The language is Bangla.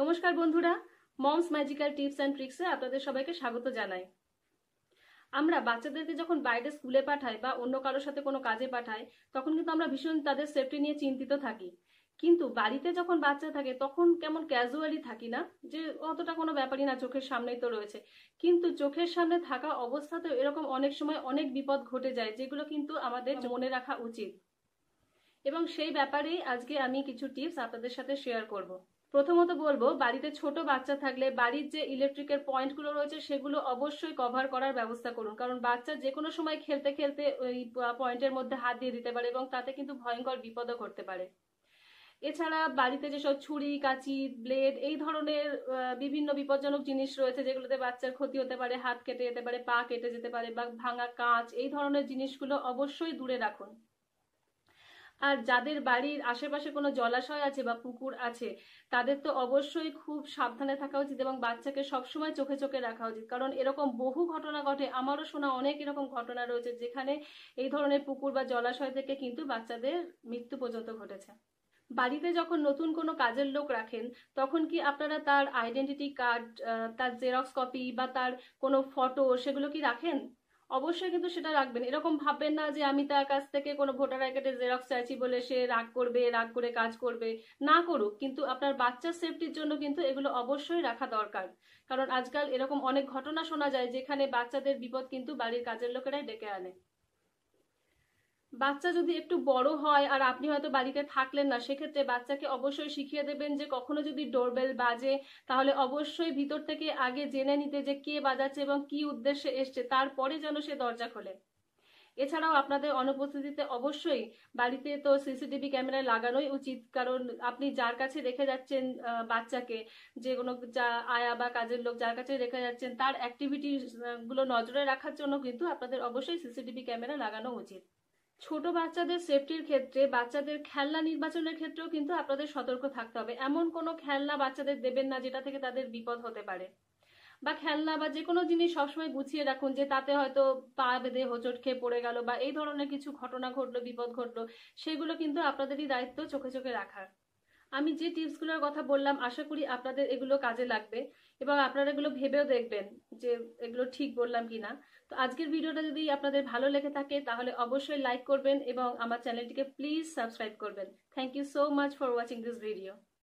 নমস্কার বন্ধুরা মমস ম্যাজিক্যাল টিপস অ্যান্ড ট্রিক্সে আপনাদের সবাইকে স্বাগত জানাই আমরা বাচ্চাদেরকে যখন বাইরে স্কুলে পাঠাই বা অন্য কারোর সাথে কোনো কাজে পাঠাই তখন কিন্তু আমরা ভীষণ তাদের সেফটি নিয়ে চিন্তিত থাকি কিন্তু বাড়িতে যখন বাচ্চা থাকে তখন কেমন ক্যাজুয়ালি থাকি না যে অতটা কোনো ব্যাপারই না চোখের সামনেই তো রয়েছে কিন্তু চোখের সামনে থাকা অবস্থাতেও এরকম অনেক সময় অনেক বিপদ ঘটে যায় যেগুলো কিন্তু আমাদের মনে রাখা উচিত এবং সেই ব্যাপারেই আজকে আমি কিছু টিপস আপনাদের সাথে শেয়ার করবো প্রথমত বলবো বাড়িতে ছোট বাচ্চা থাকলে বাড়ির যে ইলেকট্রিকের পয়েন্টগুলো রয়েছে সেগুলো অবশ্যই কভার করার ব্যবস্থা করুন কারণ বাচ্চা যে কোনো সময় খেলতে খেলতে ওই পয়েন্টের মধ্যে হাত দিয়ে দিতে পারে এবং তাতে কিন্তু ভয়ঙ্কর বিপদও ঘটতে পারে এছাড়া বাড়িতে যেসব ছুরি কাঁচি ব্লেড এই ধরনের বিভিন্ন বিপজ্জনক জিনিস রয়েছে যেগুলোতে বাচ্চার ক্ষতি হতে পারে হাত কেটে যেতে পারে পা কেটে যেতে পারে বা ভাঙা কাঁচ এই ধরনের জিনিসগুলো অবশ্যই দূরে রাখুন আর যাদের বাড়ির আশেপাশে কোনো জলাশয় আছে বা পুকুর আছে তাদের তো অবশ্যই খুব সাবধানে থাকা উচিত এবং বাচ্চাকে সবসময় চোখে চোখে রাখা উচিত কারণ এরকম বহু ঘটনা ঘটে আমারও শোনা অনেক এরকম ঘটনা রয়েছে যেখানে এই ধরনের পুকুর বা জলাশয় থেকে কিন্তু বাচ্চাদের মৃত্যু পর্যন্ত ঘটেছে বাড়িতে যখন নতুন কোনো কাজের লোক রাখেন তখন কি আপনারা তার আইডেন্টিটি কার্ড তার জেরক্স কপি বা তার কোনো ফটো সেগুলো কি রাখেন অবশ্যই কিন্তু সেটা রাখবেন এরকম ভাববেন না যে আমি তার কাছ থেকে কোনো ভোটার আইকার্ডের জেরক্স চাইছি বলে সে রাগ করবে রাগ করে কাজ করবে না করুক কিন্তু আপনার বাচ্চার সেফটির জন্য কিন্তু এগুলো অবশ্যই রাখা দরকার কারণ আজকাল এরকম অনেক ঘটনা শোনা যায় যেখানে বাচ্চাদের বিপদ কিন্তু বাড়ির কাজের লোকেরাই ডেকে আনে বাচ্চা যদি একটু বড় হয় আর আপনি হয়তো বাড়িতে থাকলেন না সেক্ষেত্রে বাচ্চাকে অবশ্যই শিখিয়ে দেবেন যে কখনো যদি ডোরবেল বাজে তাহলে অবশ্যই ভিতর থেকে আগে জেনে নিতে যে কে বাজাচ্ছে এবং কি উদ্দেশ্যে এসছে তারপরে যেন সে দরজা খোলে এছাড়াও আপনাদের অনুপস্থিতিতে অবশ্যই বাড়িতে তো সিসিটিভি ক্যামেরা লাগানোই উচিত কারণ আপনি যার কাছে রেখে যাচ্ছেন বাচ্চাকে যে কোনো যা আয়া বা কাজের লোক যার কাছে রেখে যাচ্ছেন তার অ্যাক্টিভিটি গুলো নজরে রাখার জন্য কিন্তু আপনাদের অবশ্যই সিসিটিভি ক্যামেরা লাগানো উচিত ছোট বাচ্চাদের সেফটির ক্ষেত্রে বাচ্চাদের খেলনা নির্বাচনের ক্ষেত্রেও কিন্তু আপনাদের সতর্ক থাকতে হবে এমন কোনো খেলনা বাচ্চাদের দেবেন না যেটা থেকে তাদের বিপদ হতে পারে বা খেলনা বা যে কোনো জিনিস সবসময় গুছিয়ে রাখুন যে তাতে হয়তো পা বেঁধে হোঁচট খেয়ে পড়ে গেল বা এই ধরনের কিছু ঘটনা ঘটলো বিপদ ঘটলো সেগুলো কিন্তু আপনাদেরই দায়িত্ব চোখে চোখে রাখার আমি যে টিপসগুলোর কথা বললাম আশা করি আপনাদের এগুলো কাজে লাগবে এবং আপনারা এগুলো ভেবেও দেখবেন যে এগুলো ঠিক বললাম কি না তো আজকের ভিডিওটা যদি আপনাদের ভালো লেগে থাকে তাহলে অবশ্যই লাইক করবেন এবং আমার চ্যানেলটিকে প্লিজ সাবস্ক্রাইব করবেন thank you so much for watching this video